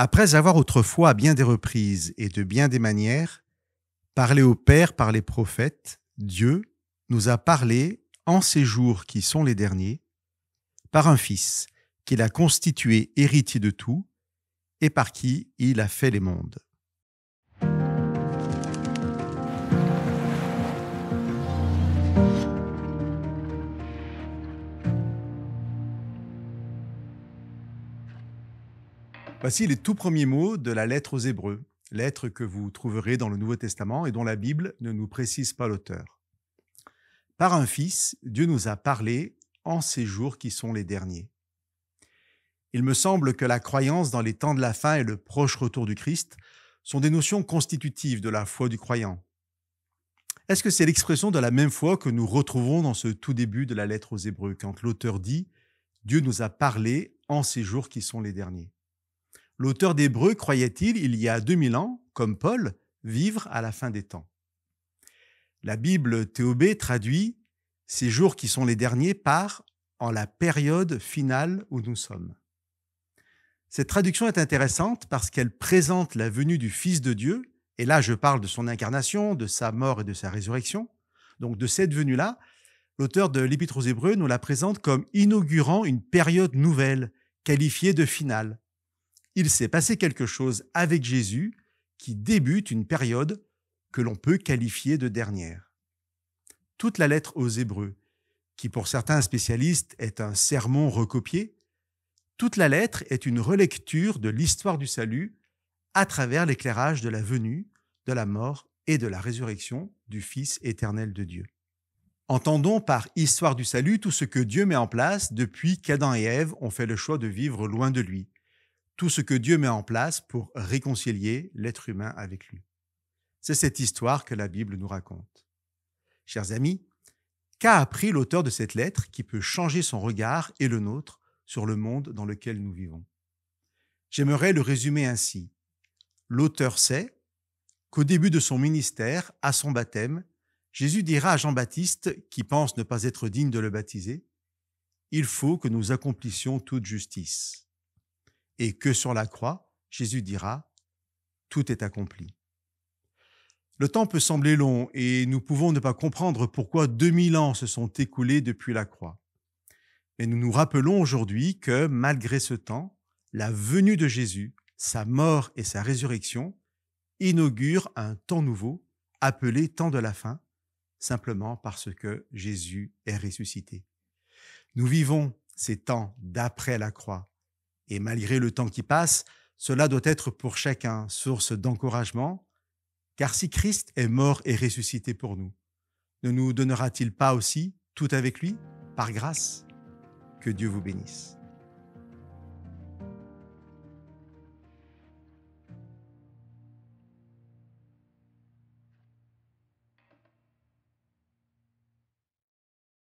Après avoir autrefois, à bien des reprises et de bien des manières, parlé au Père par les prophètes, Dieu nous a parlé, en ces jours qui sont les derniers, par un Fils qu'il a constitué héritier de tout et par qui il a fait les mondes. Voici les tout premiers mots de la lettre aux Hébreux, lettre que vous trouverez dans le Nouveau Testament et dont la Bible ne nous précise pas l'auteur. Par un Fils, Dieu nous a parlé en ces jours qui sont les derniers. Il me semble que la croyance dans les temps de la fin et le proche retour du Christ sont des notions constitutives de la foi du croyant. Est-ce que c'est l'expression de la même foi que nous retrouvons dans ce tout début de la lettre aux Hébreux, quand l'auteur dit Dieu nous a parlé en ces jours qui sont les derniers L'auteur d'Hébreu croyait-il, il y a 2000 ans, comme Paul, vivre à la fin des temps La Bible Théobée traduit ces jours qui sont les derniers par en la période finale où nous sommes. Cette traduction est intéressante parce qu'elle présente la venue du Fils de Dieu, et là je parle de son incarnation, de sa mort et de sa résurrection. Donc de cette venue-là, l'auteur de l'Épître aux Hébreux nous la présente comme inaugurant une période nouvelle, qualifiée de finale, il s'est passé quelque chose avec Jésus qui débute une période que l'on peut qualifier de dernière. Toute la lettre aux Hébreux, qui pour certains spécialistes est un sermon recopié, toute la lettre est une relecture de l'histoire du salut à travers l'éclairage de la venue, de la mort et de la résurrection du Fils éternel de Dieu. Entendons par histoire du salut tout ce que Dieu met en place depuis qu'Adam et Ève ont fait le choix de vivre loin de lui, tout ce que Dieu met en place pour réconcilier l'être humain avec lui. C'est cette histoire que la Bible nous raconte. Chers amis, qu'a appris l'auteur de cette lettre qui peut changer son regard et le nôtre sur le monde dans lequel nous vivons J'aimerais le résumer ainsi. L'auteur sait qu'au début de son ministère, à son baptême, Jésus dira à Jean-Baptiste, qui pense ne pas être digne de le baptiser, Il faut que nous accomplissions toute justice et que sur la croix, Jésus dira, Tout est accompli. Le temps peut sembler long et nous pouvons ne pas comprendre pourquoi 2000 ans se sont écoulés depuis la croix. Mais nous nous rappelons aujourd'hui que, malgré ce temps, la venue de Jésus, sa mort et sa résurrection inaugurent un temps nouveau appelé temps de la fin, simplement parce que Jésus est ressuscité. Nous vivons ces temps d'après la croix, et malgré le temps qui passe, cela doit être pour chacun source d'encouragement, car si Christ est mort et ressuscité pour nous, ne nous donnera-t-il pas aussi tout avec lui par grâce Que Dieu vous bénisse.